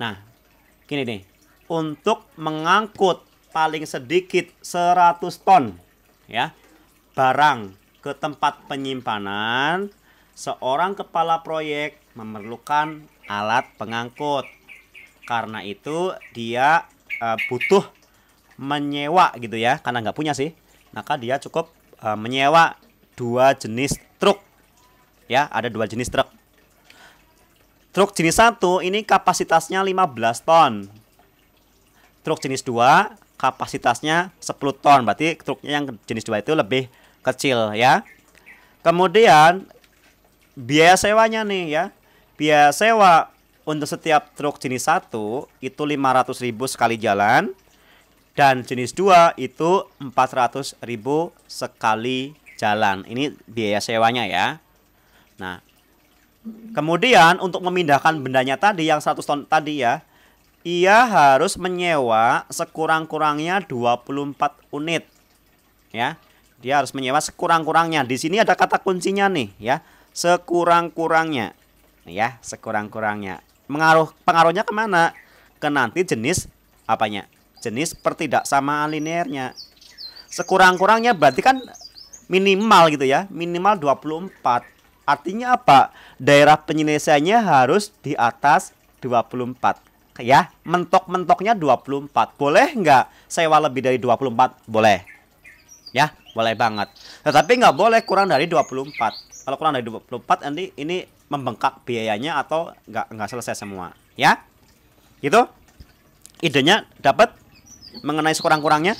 Nah, gini nih. Untuk mengangkut paling sedikit 100 ton ya barang ke tempat penyimpanan, seorang kepala proyek memerlukan alat pengangkut. Karena itu dia uh, butuh menyewa gitu ya, karena nggak punya sih. Maka dia cukup uh, menyewa dua jenis truk. Ya, ada dua jenis truk Truk jenis 1 ini kapasitasnya 15 ton. Truk jenis 2 kapasitasnya 10 ton. Berarti truknya yang jenis 2 itu lebih kecil ya. Kemudian biaya sewanya nih ya. Biaya sewa untuk setiap truk jenis 1 itu 500.000 sekali jalan dan jenis 2 itu 400.000 sekali jalan. Ini biaya sewanya ya. Nah, Kemudian untuk memindahkan bendanya tadi yang 100 ton tadi ya, ia harus menyewa sekurang-kurangnya 24 unit. Ya. Dia harus menyewa sekurang-kurangnya. Di sini ada kata kuncinya nih ya. Sekurang-kurangnya. Ya, sekurang-kurangnya. Mengaruh pengaruhnya kemana? Ke nanti jenis apanya? Jenis sama linernya. Sekurang-kurangnya berarti kan minimal gitu ya minimal 24 Artinya apa? Daerah penyelesaiannya harus di atas 24 ya mentok-mentoknya 24 boleh nggak sewa lebih dari 24 boleh ya boleh banget tetapi nggak boleh kurang dari 24 kalau kurang dari 24 nanti ini membengkak biayanya atau nggak nggak selesai semua ya gitu idenya dapat mengenai sekurang-kurangnya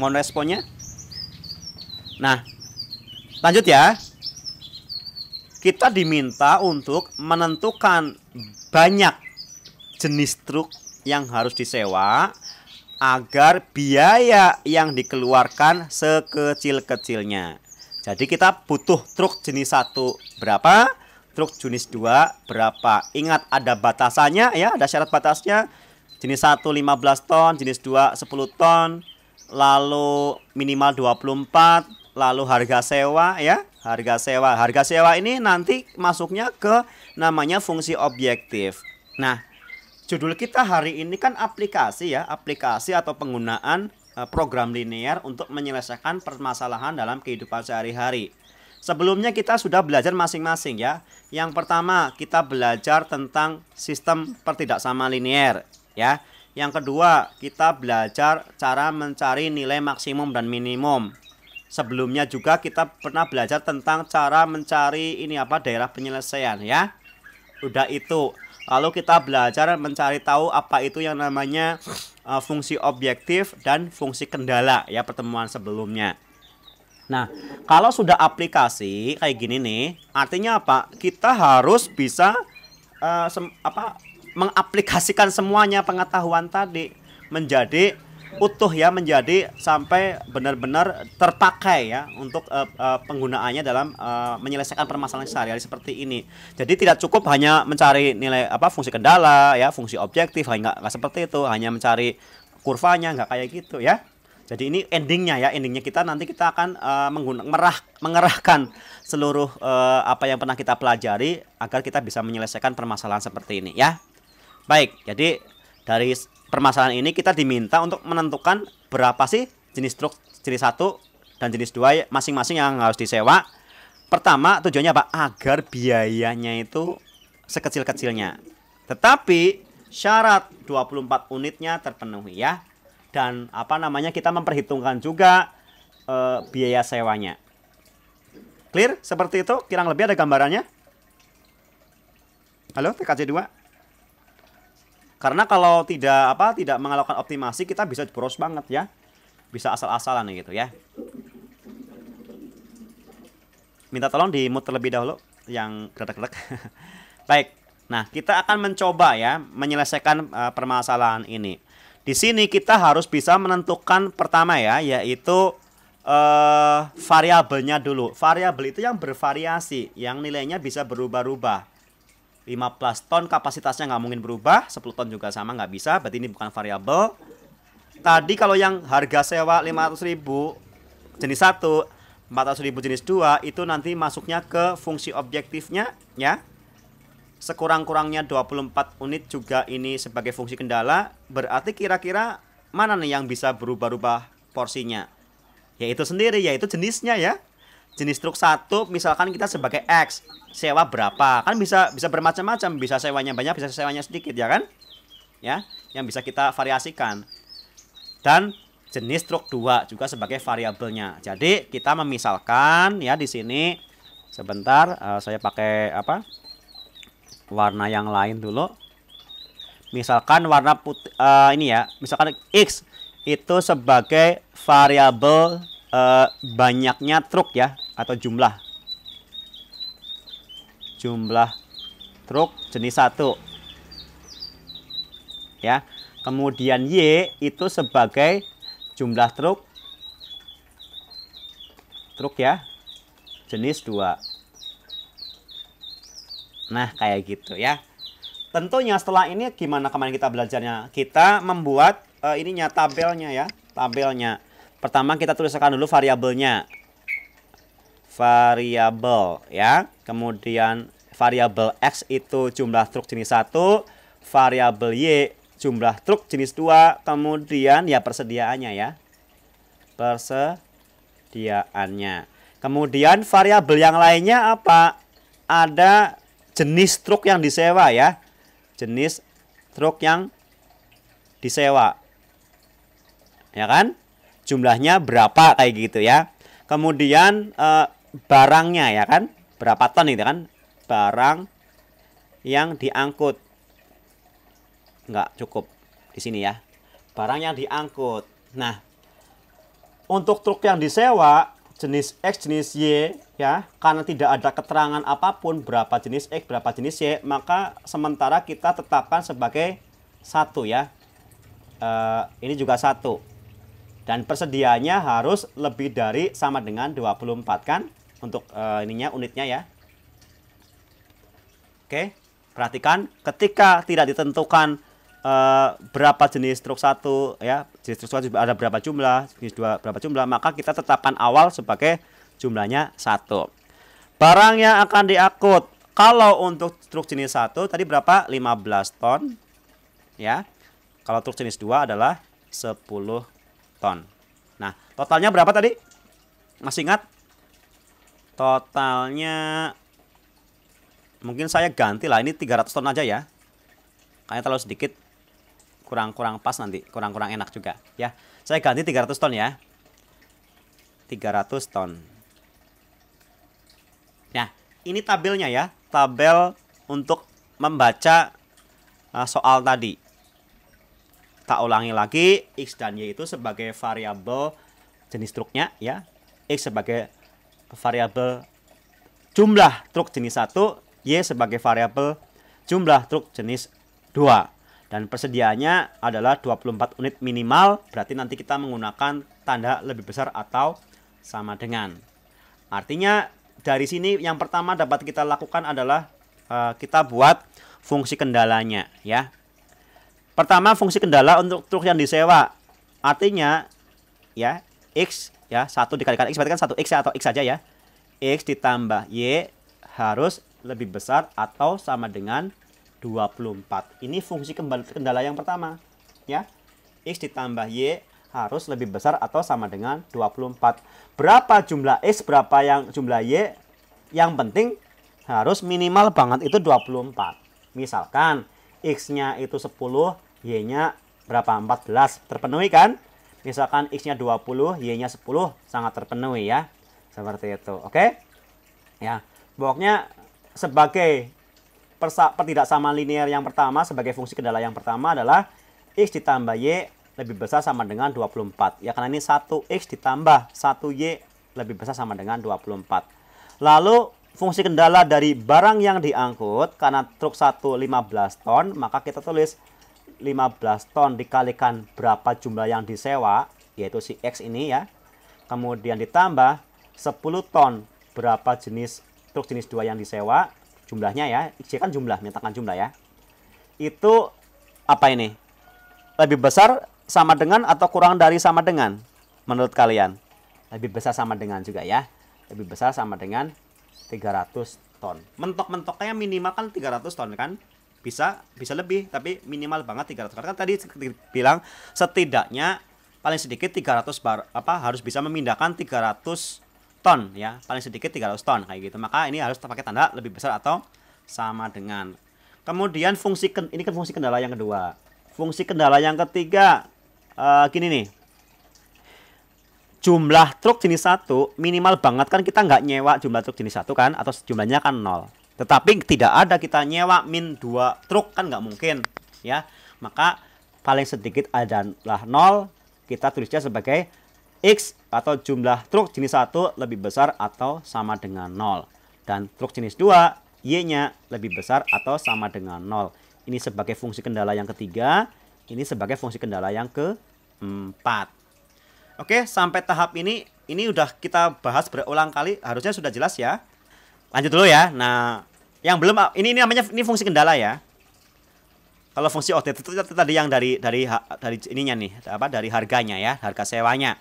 mohon responnya nah lanjut ya kita diminta untuk menentukan banyak jenis truk yang harus disewa agar biaya yang dikeluarkan sekecil-kecilnya. Jadi kita butuh truk jenis satu berapa, truk jenis dua berapa. Ingat ada batasannya ya, ada syarat batasnya. Jenis 1 15 ton, jenis 2 10 ton, lalu minimal 24, lalu harga sewa ya harga sewa. Harga sewa ini nanti masuknya ke namanya fungsi objektif. Nah, judul kita hari ini kan aplikasi ya, aplikasi atau penggunaan eh, program linear untuk menyelesaikan permasalahan dalam kehidupan sehari-hari. Sebelumnya kita sudah belajar masing-masing ya. Yang pertama, kita belajar tentang sistem sama linear ya. Yang kedua, kita belajar cara mencari nilai maksimum dan minimum sebelumnya juga kita pernah belajar tentang cara mencari ini apa daerah penyelesaian ya udah itu lalu kita belajar mencari tahu apa itu yang namanya uh, fungsi objektif dan fungsi kendala ya pertemuan sebelumnya Nah, kalau sudah aplikasi kayak gini nih, artinya apa? Kita harus bisa uh, apa mengaplikasikan semuanya pengetahuan tadi menjadi utuh ya menjadi sampai benar-benar terpakai ya untuk uh, uh, penggunaannya dalam uh, menyelesaikan permasalahan sehari-hari seperti ini. Jadi tidak cukup hanya mencari nilai apa fungsi kendala ya, fungsi objektif hanya nggak seperti itu, hanya mencari kurvanya nggak kayak gitu ya. Jadi ini endingnya ya, endingnya kita nanti kita akan uh, menggunakan merah, mengerahkan seluruh uh, apa yang pernah kita pelajari agar kita bisa menyelesaikan permasalahan seperti ini ya. Baik, jadi dari permasalahan ini kita diminta untuk menentukan berapa sih jenis truk jenis satu dan jenis dua ya, masing-masing yang harus disewa. Pertama tujuannya apa? Agar biayanya itu sekecil-kecilnya. Tetapi syarat 24 unitnya terpenuhi ya. Dan apa namanya kita memperhitungkan juga e, biaya sewanya. Clear? Seperti itu kurang lebih ada gambarannya. Halo TKC 2. Karena kalau tidak apa tidak melakukan optimasi kita bisa boros banget ya. Bisa asal-asalan gitu ya. Minta tolong di mute terlebih dahulu yang gredek-gredek. Baik. Nah, kita akan mencoba ya menyelesaikan uh, permasalahan ini. Di sini kita harus bisa menentukan pertama ya, yaitu uh, variabelnya dulu. Variabel itu yang bervariasi, yang nilainya bisa berubah-ubah. 15 ton kapasitasnya nggak mungkin berubah, 10 ton juga sama nggak bisa, berarti ini bukan variabel. Tadi kalau yang harga sewa ribu jenis satu 1, 400.000 jenis dua itu nanti masuknya ke fungsi objektifnya ya. Sekurang-kurangnya 24 unit juga ini sebagai fungsi kendala, berarti kira-kira mana nih yang bisa berubah-ubah porsinya? Yaitu sendiri, yaitu jenisnya ya jenis truk satu misalkan kita sebagai X sewa berapa kan bisa bisa bermacam-macam bisa sewanya banyak bisa sewanya sedikit ya kan ya yang bisa kita variasikan dan jenis truk dua juga sebagai variabelnya jadi kita memisalkan ya di sini sebentar uh, saya pakai apa warna yang lain dulu misalkan warna putih uh, ini ya misalkan X itu sebagai variabel uh, banyaknya truk ya atau jumlah jumlah truk jenis satu ya kemudian Y itu sebagai jumlah truk truk ya jenis dua nah kayak gitu ya tentunya setelah ini gimana kemarin kita belajarnya kita membuat uh, ininya tabelnya ya tabelnya pertama kita tuliskan dulu variabelnya variabel ya. Kemudian variabel X itu jumlah truk jenis 1, variabel Y jumlah truk jenis 2, kemudian ya persediaannya ya. Persediaannya. Kemudian variabel yang lainnya apa? Ada jenis truk yang disewa ya. Jenis truk yang disewa. Ya kan? Jumlahnya berapa kayak gitu ya. Kemudian eh, barangnya ya kan berapa ton itu kan barang yang diangkut nggak cukup di sini ya barang yang diangkut nah untuk truk yang disewa jenis X jenis Y ya karena tidak ada keterangan apapun berapa jenis X berapa jenis Y maka sementara kita tetapkan sebagai satu ya e, ini juga satu dan persediaannya harus lebih dari sama dengan 24 kan untuk uh, ininya unitnya ya. Oke, perhatikan ketika tidak ditentukan uh, berapa jenis truk satu ya, jenis truk satu ada berapa jumlah, jenis dua berapa jumlah, maka kita tetapkan awal sebagai jumlahnya satu. Barang yang akan diangkut kalau untuk truk jenis satu tadi berapa? 15 ton ya. Kalau truk jenis dua adalah 10 ton. Nah, totalnya berapa tadi? Masih ingat? Totalnya mungkin saya ganti lah ini 300 ton aja ya. Kayaknya terlalu sedikit kurang-kurang pas nanti, kurang-kurang enak juga ya. Saya ganti 300 ton ya. 300 ton. Nah, ini tabelnya ya, tabel untuk membaca uh, soal tadi. Tak ulangi lagi, x dan y itu sebagai variabel jenis truknya ya. X sebagai variabel jumlah truk jenis 1, Y sebagai variabel jumlah truk jenis 2. Dan persediaannya adalah 24 unit minimal, berarti nanti kita menggunakan tanda lebih besar atau sama dengan. Artinya dari sini yang pertama dapat kita lakukan adalah eh, kita buat fungsi kendalanya ya. Pertama fungsi kendala untuk truk yang disewa. Artinya ya X ya satu dikalikan X berarti kan 1X atau X saja ya X ditambah Y harus lebih besar atau sama dengan 24. Ini fungsi kendala yang pertama. ya X ditambah Y harus lebih besar atau sama dengan 24. Berapa jumlah X, berapa yang jumlah Y? Yang penting harus minimal banget itu 24. Misalkan X-nya itu 10, Y-nya berapa? 14. Terpenuhi kan? Misalkan X-nya 20, Y-nya 10, sangat terpenuhi ya. Seperti itu. Oke? Ya. pokoknya sebagai pertidaksamaan linear yang pertama sebagai fungsi kendala yang pertama adalah x ditambah y lebih besar sama dengan 24. Ya karena ini 1x ditambah 1y lebih besar sama dengan 24. Lalu fungsi kendala dari barang yang diangkut karena truk 1 15 ton, maka kita tulis 15 ton dikalikan berapa jumlah yang disewa, yaitu si X ini ya. Kemudian ditambah 10 ton berapa jenis truk jenis dua yang disewa jumlahnya ya J kan jumlah menyatakan jumlah ya itu apa ini lebih besar sama dengan atau kurang dari sama dengan menurut kalian lebih besar sama dengan juga ya lebih besar sama dengan 300 ton mentok-mentoknya minimal kan 300 ton kan bisa bisa lebih tapi minimal banget 300 karena kan tadi bilang setidaknya paling sedikit 300 bar apa harus bisa memindahkan 300 ton ya paling sedikit 300 ton kayak gitu maka ini harus pakai tanda lebih besar atau sama dengan kemudian fungsi ini kan fungsi kendala yang kedua fungsi kendala yang ketiga uh, gini nih jumlah truk jenis satu minimal banget kan kita nggak nyewa jumlah truk jenis satu kan atau jumlahnya kan nol tetapi tidak ada kita nyewa min dua truk kan nggak mungkin ya maka paling sedikit adalah nol kita tulisnya sebagai X atau jumlah truk jenis 1 lebih besar atau sama dengan 0. Dan truk jenis 2, Y-nya lebih besar atau sama dengan 0. Ini sebagai fungsi kendala yang ketiga, ini sebagai fungsi kendala yang keempat. Oke, sampai tahap ini, ini udah kita bahas berulang kali, harusnya sudah jelas ya. Lanjut dulu ya. Nah, yang belum, ini, ini namanya ini fungsi kendala ya. Kalau fungsi OTT itu tadi yang dari dari dari ininya nih, apa dari harganya ya, harga sewanya.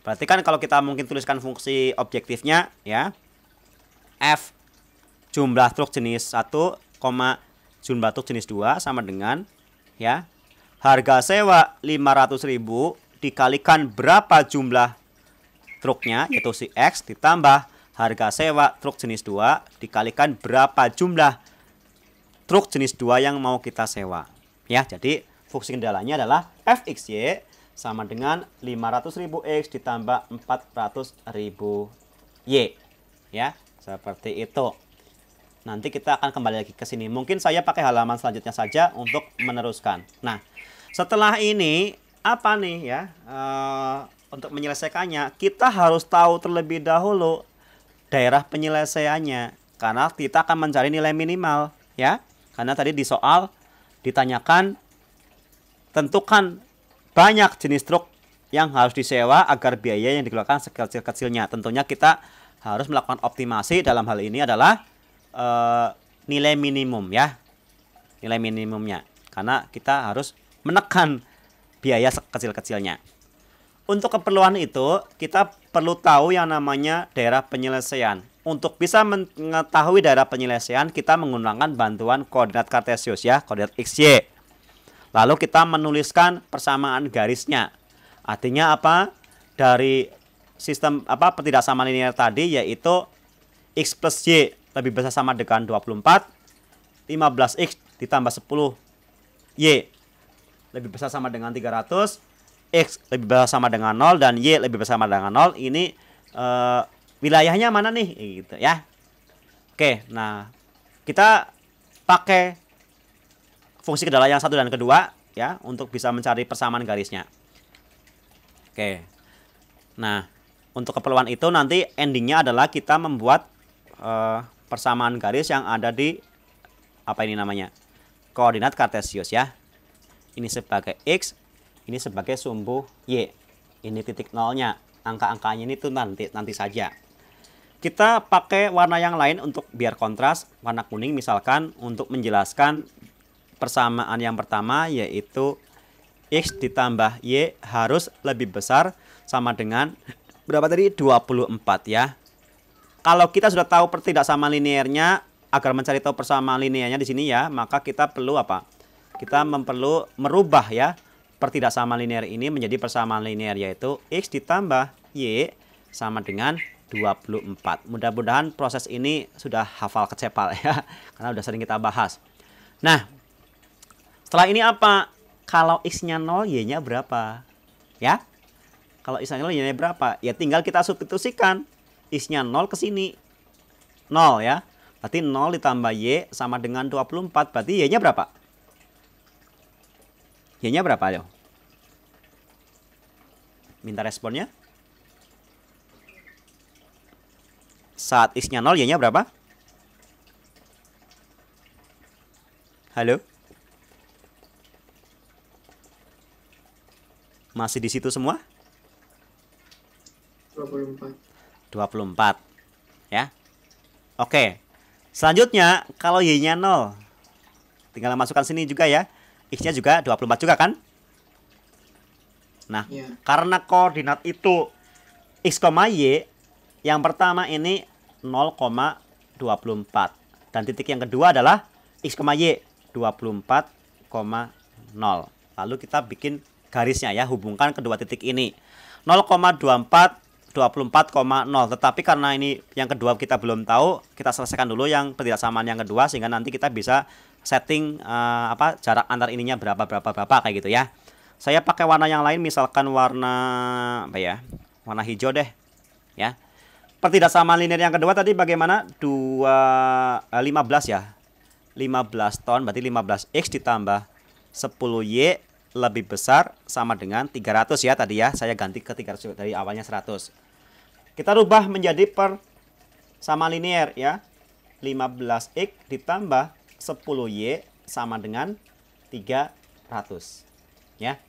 Berarti kan kalau kita mungkin tuliskan fungsi objektifnya ya f jumlah truk jenis 1, jumlah truk jenis 2 sama dengan ya harga sewa 500.000 dikalikan berapa jumlah truknya yaitu si X ditambah harga sewa truk jenis 2 dikalikan berapa jumlah truk jenis 2 yang mau kita sewa. Ya, jadi fungsi kendalanya adalah fxy sama dengan 500.000 X ditambah 400.000 Y. Ya, seperti itu. Nanti kita akan kembali lagi ke sini. Mungkin saya pakai halaman selanjutnya saja untuk meneruskan. Nah, setelah ini, apa nih ya, uh, untuk menyelesaikannya, kita harus tahu terlebih dahulu daerah penyelesaiannya. Karena kita akan mencari nilai minimal. ya Karena tadi di soal ditanyakan tentukan banyak jenis truk yang harus disewa agar biaya yang dikeluarkan sekecil-kecilnya. Tentunya kita harus melakukan optimasi dalam hal ini adalah e, nilai minimum ya. Nilai minimumnya. Karena kita harus menekan biaya sekecil-kecilnya. Untuk keperluan itu, kita perlu tahu yang namanya daerah penyelesaian. Untuk bisa mengetahui daerah penyelesaian, kita menggunakan bantuan koordinat kartesius ya, koordinat XY. Lalu kita menuliskan persamaan garisnya. Artinya apa? Dari sistem apa pertidaksamaan linear tadi yaitu x plus y lebih besar sama dengan 24, 15x ditambah 10 y lebih besar sama dengan 300, x lebih besar sama dengan 0 dan y lebih besar sama dengan 0 ini e, wilayahnya mana nih gitu ya. Oke, nah kita pakai fungsi kendala yang satu dan kedua ya untuk bisa mencari persamaan garisnya. Oke. Nah, untuk keperluan itu nanti endingnya adalah kita membuat uh, persamaan garis yang ada di apa ini namanya? koordinat kartesius ya. Ini sebagai x, ini sebagai sumbu y. Ini titik nolnya. Angka-angkanya ini tuh nanti nanti saja. Kita pakai warna yang lain untuk biar kontras, warna kuning misalkan untuk menjelaskan persamaan yang pertama yaitu X ditambah Y harus lebih besar sama dengan berapa tadi? 24 ya. Kalau kita sudah tahu pertidaksamaan linearnya, agar mencari tahu persamaan linearnya di sini ya, maka kita perlu apa? Kita memperlu merubah ya pertidaksamaan linier ini menjadi persamaan linear yaitu X ditambah Y sama dengan 24. Mudah-mudahan proses ini sudah hafal kecepal ya, karena sudah sering kita bahas. Nah, setelah ini apa? Kalau x-nya 0, y-nya berapa? Ya? Kalau x-nya 0, y-nya berapa? Ya tinggal kita substitusikan. X-nya 0 ke sini. 0 ya. Berarti 0 ditambah Y sama dengan 24. Berarti Y-nya berapa? Y-nya berapa, Ayo. Minta responnya. Saat X-nya 0, Y-nya berapa? Halo? Masih di situ semua? 24. 24. Ya. Oke. Selanjutnya kalau Y-nya 0. Tinggal masukkan sini juga ya. X-nya juga 24 juga kan? Nah, ya. karena koordinat itu X, Y yang pertama ini 0,24 dan titik yang kedua adalah X, Y 24,0. Lalu kita bikin garisnya ya hubungkan kedua titik ini 0,24 24,0 tetapi karena ini yang kedua kita belum tahu kita selesaikan dulu yang ketidaksamaan yang kedua sehingga nanti kita bisa setting uh, apa jarak antar ininya berapa berapa berapa kayak gitu ya saya pakai warna yang lain misalkan warna apa ya warna hijau deh ya pertidaksamaan linear yang kedua tadi bagaimana dua 15 eh, ya 15 ton berarti 15x ditambah 10y lebih besar sama dengan 300 ya tadi ya. Saya ganti ke 300 dari awalnya 100. Kita rubah menjadi per sama linier ya. 15x ditambah 10y sama dengan 300 ya.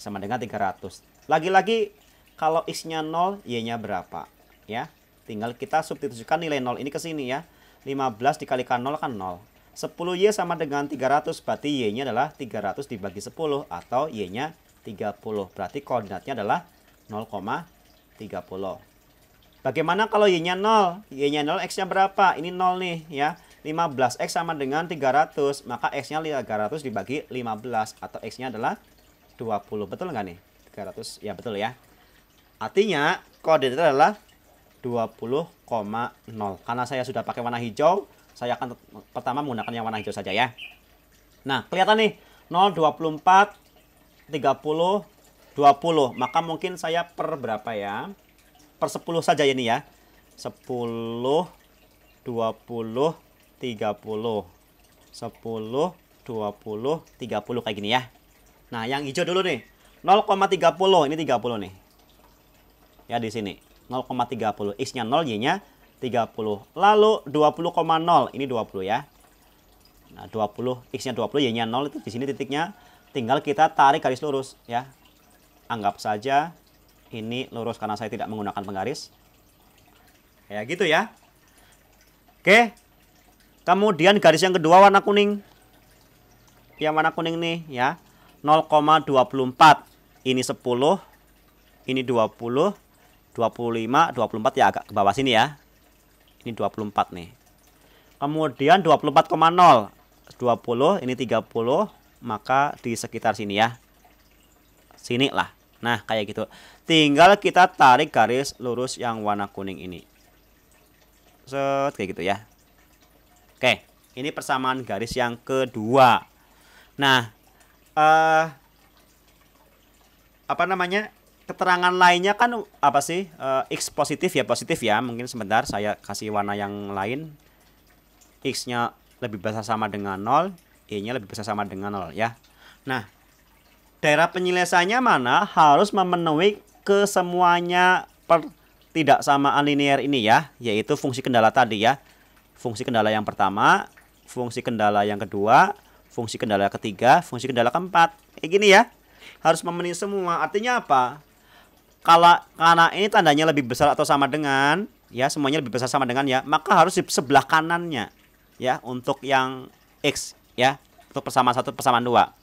Sama dengan 300. Lagi-lagi kalau x-nya 0, y-nya berapa ya? Tinggal kita substitusikan nilai 0 ini ke sini ya. 15 dikalikan 0 kan 0. 10Y sama dengan 300, berarti Y-nya adalah 300 dibagi 10 atau Y-nya 30. Berarti koordinatnya adalah 0,30. Bagaimana kalau Y-nya 0? Y-nya 0, X-nya berapa? Ini 0 nih ya. 15X sama dengan 300, maka X-nya 300 dibagi 15 atau X-nya adalah 20. Betul nggak nih? 300, ya betul ya. Artinya koordinatnya adalah 20,0. Karena saya sudah pakai warna hijau, saya akan pertama menggunakan yang warna hijau saja ya. Nah, kelihatan nih 0 24 30 20. Maka mungkin saya per berapa ya? Per 10 saja ini ya. 10 20 30. 10 20, 30 kayak gini ya. Nah, yang hijau dulu nih. 0,30. Ini 30 nih. Ya di sini. 0,30. X-nya 0, Y-nya 30. Lalu 20,0 ini 20 ya. Nah, 20 x-nya 20, y-nya 0 itu di sini titiknya tinggal kita tarik garis lurus ya. Anggap saja ini lurus karena saya tidak menggunakan penggaris. Ya, gitu ya. Oke. Kemudian garis yang kedua warna kuning. Yang warna kuning nih ya. 0,24. Ini 10, ini 20, 25, 24 ya agak ke bawah sini ya. Ini 24 nih. Kemudian 24,0 20, ini 30, maka di sekitar sini ya. Sini lah. Nah, kayak gitu. Tinggal kita tarik garis lurus yang warna kuning ini. Set, kayak gitu ya. Oke, ini persamaan garis yang kedua. Nah, eh uh, apa namanya? keterangan lainnya kan apa sih uh, x positif ya positif ya mungkin sebentar saya kasih warna yang lain x nya lebih besar sama dengan 0 y nya lebih besar sama dengan 0 ya nah daerah penyelesaiannya mana harus memenuhi kesemuanya per tidak samaan linear ini ya yaitu fungsi kendala tadi ya fungsi kendala yang pertama fungsi kendala yang kedua fungsi kendala ketiga fungsi kendala keempat kayak gini ya harus memenuhi semua artinya apa kalau karena ini tandanya lebih besar atau sama dengan ya semuanya lebih besar sama dengan ya, maka harus di sebelah kanannya ya untuk yang x ya, untuk persamaan satu persamaan dua.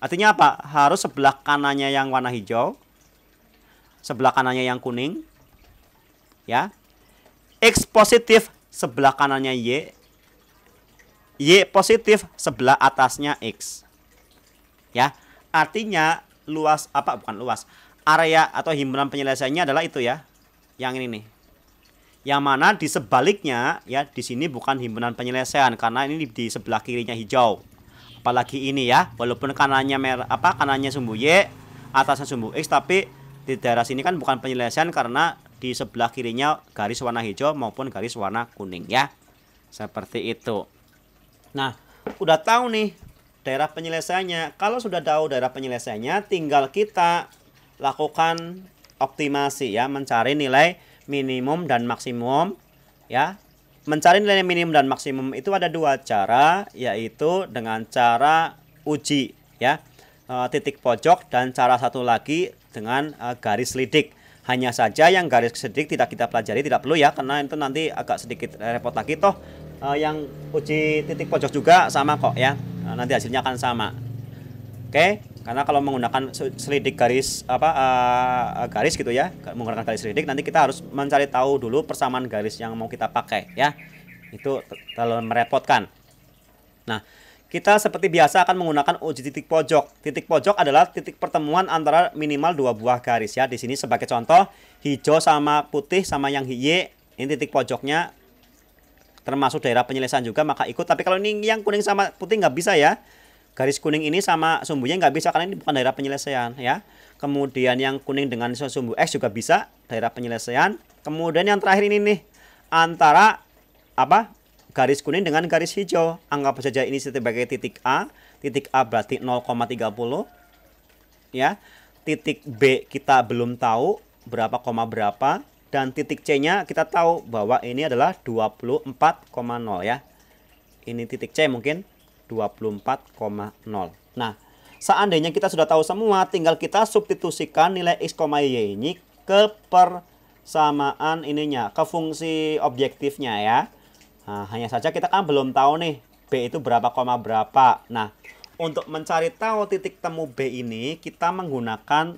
Artinya apa? Harus sebelah kanannya yang warna hijau, sebelah kanannya yang kuning, ya. X positif sebelah kanannya Y, Y positif sebelah atasnya X. Ya, artinya luas apa bukan luas area atau himpunan penyelesaiannya adalah itu ya. Yang ini nih. Yang mana di sebaliknya ya di sini bukan himpunan penyelesaian karena ini di sebelah kirinya hijau. Apalagi ini ya, walaupun kanannya merah apa kanannya sumbu Y, atasnya sumbu X tapi di daerah sini kan bukan penyelesaian karena di sebelah kirinya garis warna hijau maupun garis warna kuning ya. Seperti itu. Nah, udah tahu nih daerah penyelesaiannya. Kalau sudah tahu daerah penyelesaiannya, tinggal kita lakukan optimasi ya, mencari nilai minimum dan maksimum ya. Mencari nilai minimum dan maksimum itu ada dua cara, yaitu dengan cara uji ya, e, titik pojok dan cara satu lagi dengan e, garis lidik. Hanya saja yang garis lidik tidak kita pelajari tidak perlu ya karena itu nanti agak sedikit repot lagi toh e, yang uji titik pojok juga sama kok ya. nanti hasilnya akan sama. Oke. Okay? karena kalau menggunakan selidik garis apa uh, garis gitu ya menggunakan garis selidik nanti kita harus mencari tahu dulu persamaan garis yang mau kita pakai ya itu terlalu merepotkan nah kita seperti biasa akan menggunakan uji titik pojok. Titik pojok adalah titik pertemuan antara minimal dua buah garis ya. Di sini sebagai contoh hijau sama putih sama yang Y ini titik pojoknya termasuk daerah penyelesaian juga maka ikut. Tapi kalau ini yang kuning sama putih nggak bisa ya garis kuning ini sama sumbunya nggak bisa karena ini bukan daerah penyelesaian ya kemudian yang kuning dengan sumbu X juga bisa daerah penyelesaian kemudian yang terakhir ini nih antara apa garis kuning dengan garis hijau anggap saja ini sebagai titik A titik A berarti 0,30 ya titik B kita belum tahu berapa koma berapa dan titik C-nya kita tahu bahwa ini adalah 24,0 ya ini titik C mungkin 24,0. Nah, seandainya kita sudah tahu semua, tinggal kita substitusikan nilai x, y ini ke persamaan ininya, ke fungsi objektifnya ya. Nah, hanya saja kita kan belum tahu nih B itu berapa koma berapa. Nah, untuk mencari tahu titik temu B ini, kita menggunakan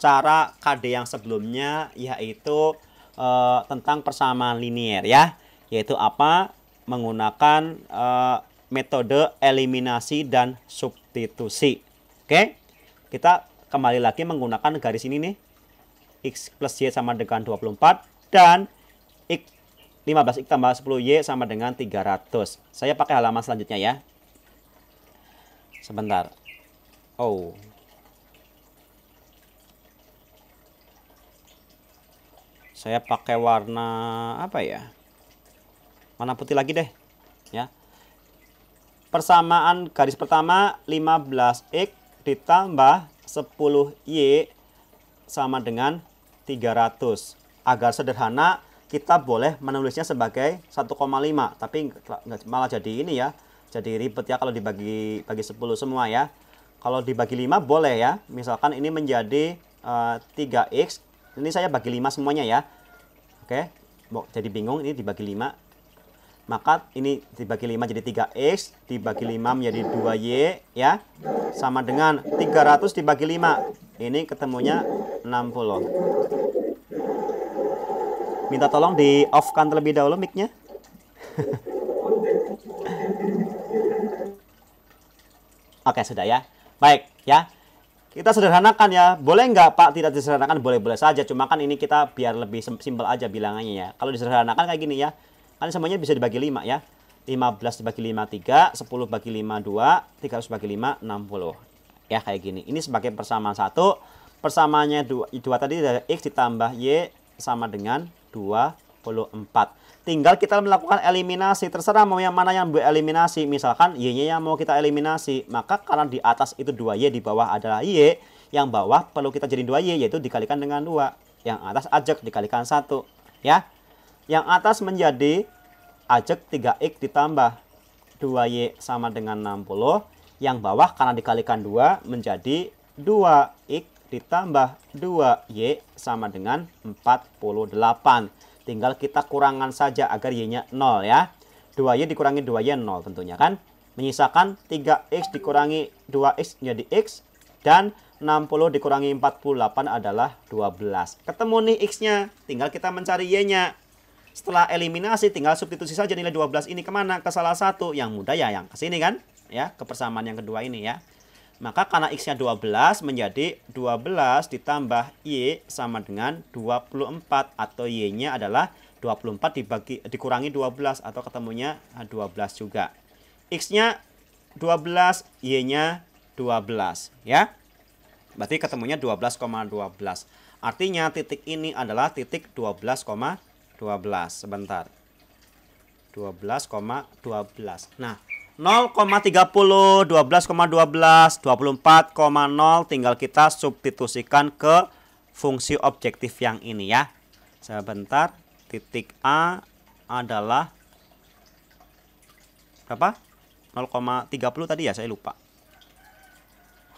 cara KD yang sebelumnya yaitu e, tentang persamaan linier ya, yaitu apa? menggunakan e, metode eliminasi dan substitusi. Oke, kita kembali lagi menggunakan garis ini nih. X plus Y sama dengan 24 dan X 15 X tambah 10 Y sama dengan 300. Saya pakai halaman selanjutnya ya. Sebentar. Oh. Saya pakai warna apa ya? Warna putih lagi deh. Ya. Persamaan garis pertama 15X ditambah 10Y sama dengan 300. Agar sederhana, kita boleh menulisnya sebagai 1,5. Tapi malah jadi ini ya, jadi ribet ya kalau dibagi bagi 10 semua ya. Kalau dibagi 5 boleh ya. Misalkan ini menjadi uh, eh, 3X. Ini saya bagi 5 semuanya ya. Oke, jadi bingung ini dibagi 5 maka ini dibagi 5 jadi 3x dibagi 5 menjadi 2y ya sama dengan 300 dibagi 5 ini ketemunya 60 minta tolong di off kan terlebih dahulu micnya oke sudah ya baik ya kita sederhanakan ya boleh nggak pak tidak disederhanakan boleh boleh saja cuma kan ini kita biar lebih simpel aja bilangannya ya kalau disederhanakan kayak gini ya Kan semuanya bisa dibagi 5 ya. 15 dibagi 5 3, 10 bagi 5 2, 300 bagi 5 60. Ya kayak gini. Ini sebagai persamaan 1. Persamaannya 2, 2 tadi dari X ditambah Y sama dengan 24. Tinggal kita melakukan eliminasi. Terserah mau yang mana yang buat eliminasi. Misalkan Y-nya yang mau kita eliminasi. Maka karena di atas itu 2Y, di bawah adalah Y. Yang bawah perlu kita jadi 2Y, yaitu dikalikan dengan 2. Yang atas ajak dikalikan 1. Ya, yang atas menjadi ajek 3X ditambah 2Y sama dengan 60. Yang bawah karena dikalikan 2 menjadi 2X ditambah 2Y sama dengan 48. Tinggal kita kurangan saja agar Y-nya 0 ya. 2Y dikurangi 2Y 0 tentunya kan. Menyisakan 3X dikurangi 2X menjadi X. Dan 60 dikurangi 48 adalah 12. Ketemu nih X-nya. Tinggal kita mencari Y-nya. Setelah eliminasi tinggal substitusi saja nilai 12 ini kemana? Ke salah satu. Yang mudah ya yang ke sini kan? Ya, ke persamaan yang kedua ini ya. Maka karena X-nya 12 menjadi 12 ditambah Y sama dengan 24 atau Y-nya adalah 24 dibagi dikurangi 12 atau ketemunya 12 ah, juga. X-nya 12, Y-nya 12 ya. Berarti ketemunya 12,12. 12. Artinya titik ini adalah titik 12,12. 12. 12 sebentar 12,12 12. nah 0,30 12,12 24,0 tinggal kita substitusikan ke fungsi objektif yang ini ya sebentar titik A adalah berapa 0,30 tadi ya saya lupa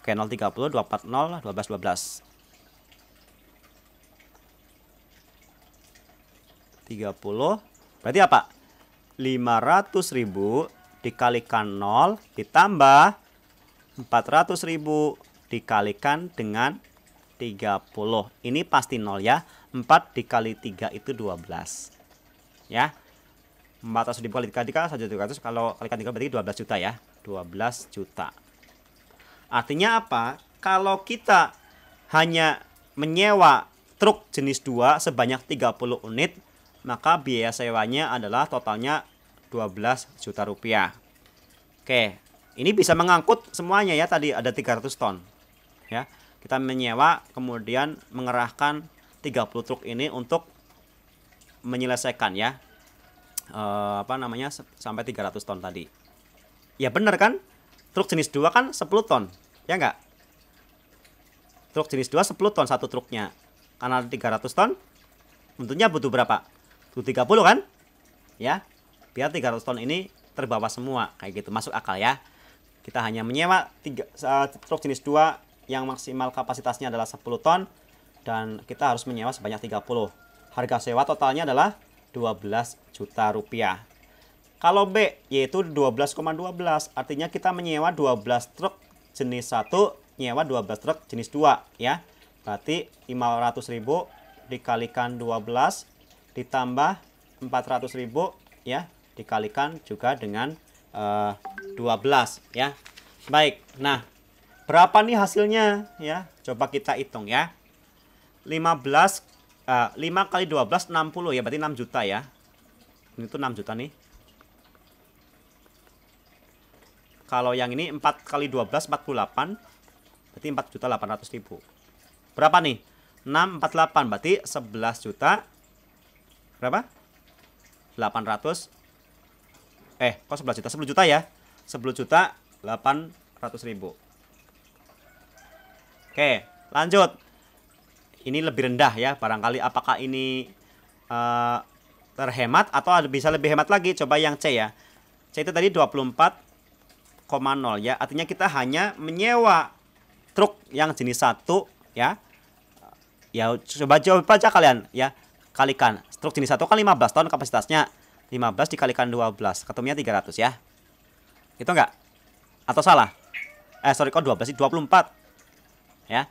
Oke, 030 240 12 12. 30 berarti apa? 500.000 dikalikan 0 ditambah 400.000 dikalikan dengan 30. Ini pasti 0 ya. 4 dikali 3 itu 12. Ya. 400 ribu kali 3 dikali 1 Kalau kalikan 3 berarti 12 juta ya. 12 juta. Artinya apa? Kalau kita hanya menyewa truk jenis 2 sebanyak 30 unit maka biaya sewanya adalah totalnya 12 juta rupiah. Oke, ini bisa mengangkut semuanya ya tadi ada 300 ton. Ya, kita menyewa kemudian mengerahkan 30 truk ini untuk menyelesaikan ya e, apa namanya sampai 300 ton tadi. Ya benar kan? Truk jenis 2 kan 10 ton. Ya enggak? Truk jenis 2 10 ton satu truknya. Karena 300 ton tentunya butuh berapa? tuh 30 kan ya biar 300 ton ini terbawa semua kayak gitu masuk akal ya kita hanya menyewa tiga uh, truk jenis 2 yang maksimal kapasitasnya adalah 10 ton dan kita harus menyewa sebanyak 30 harga sewa totalnya adalah 12 juta rupiah kalau B yaitu 12,12 ,12, artinya kita menyewa 12 truk jenis 1 nyewa 12 truk jenis 2 ya berarti 500.000 dikalikan 12 ditambah 400.000 ya dikalikan juga dengan uh, eh, 12 ya. Baik. Nah, berapa nih hasilnya ya? Coba kita hitung ya. 15 uh, 5 kali 12 60 ya, berarti 6 juta ya. Ini tuh 6 juta nih. Kalau yang ini 4 kali 12 48 berarti 4 juta 800.000 Berapa nih? 648 berarti 11 juta berapa 800 eh kok 11 juta 10 juta ya 10 juta 800 ribu oke lanjut ini lebih rendah ya barangkali apakah ini uh, terhemat atau bisa lebih hemat lagi coba yang C ya C itu tadi 24,0 ya artinya kita hanya menyewa truk yang jenis satu ya ya coba jawab aja kalian ya kalikan Truk jenis 1 kan 15 ton kapasitasnya. 15 dikalikan 12, ketemunya 300 ya. Itu enggak? Atau salah? Eh, sorry kok 12 sih, 24. Ya.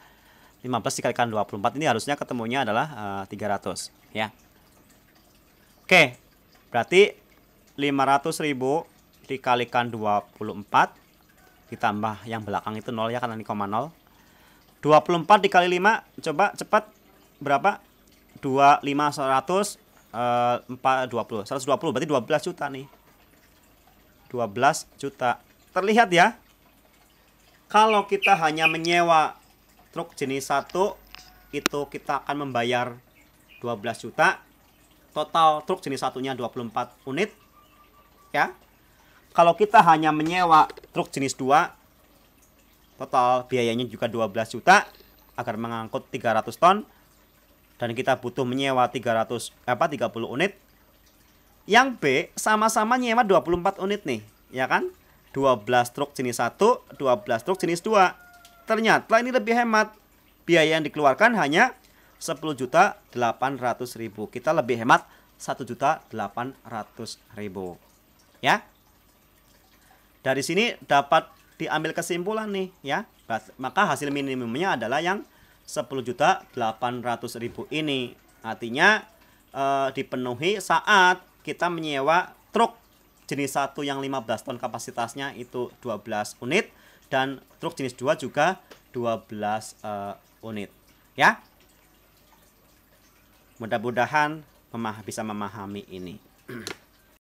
15 dikalikan 24 ini harusnya ketemunya adalah uh, eh, 300 ya. Oke. Berarti 500.000 dikalikan 24 ditambah yang belakang itu 0 ya karena ini koma 0. 24 dikali 5 coba cepat berapa? 25 100 Eh, empat dua puluh seratus dua puluh berarti dua belas juta nih dua belas juta terlihat ya kalau kita hanya menyewa truk jenis satu itu kita akan membayar dua belas juta total truk jenis satunya dua puluh empat unit ya kalau kita hanya menyewa truk jenis dua total biayanya juga dua belas juta agar mengangkut tiga ratus ton dan kita butuh menyewa 300 apa 30 unit. Yang B sama-sama nyewa 24 unit nih, ya kan? 12 truk jenis 1, 12 truk jenis 2. Ternyata ini lebih hemat. Biaya yang dikeluarkan hanya 10 juta 800 ribu. Kita lebih hemat 1 juta 800 ribu. Ya. Dari sini dapat diambil kesimpulan nih ya. Maka hasil minimumnya adalah yang 10.800.000 ini. Artinya eh, dipenuhi saat kita menyewa truk jenis 1 yang 15 ton kapasitasnya itu 12 unit dan truk jenis 2 juga 12 uh, eh, unit ya. Mudah-mudahan memah bisa memahami ini.